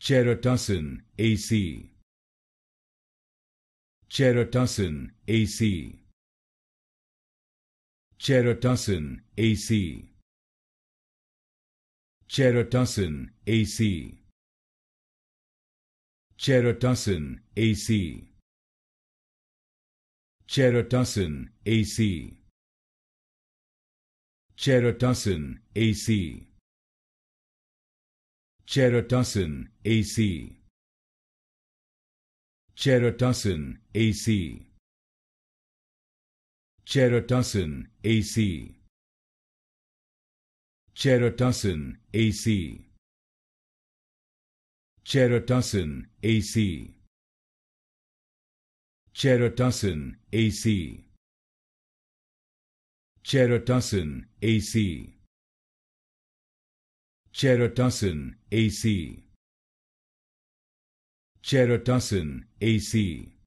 Cheratusin AC Cheratusin AC Cheratusin AC Cheratusin AC Cheratusin AC Cheratusin AC Cheratusin AC Cherotussin AC Cherotussin AC Cherotussin AC Cherotussin AC Cherotussin AC Cherotussin AC Cherotussin AC Cherotossin, AC. Cherotossin, AC.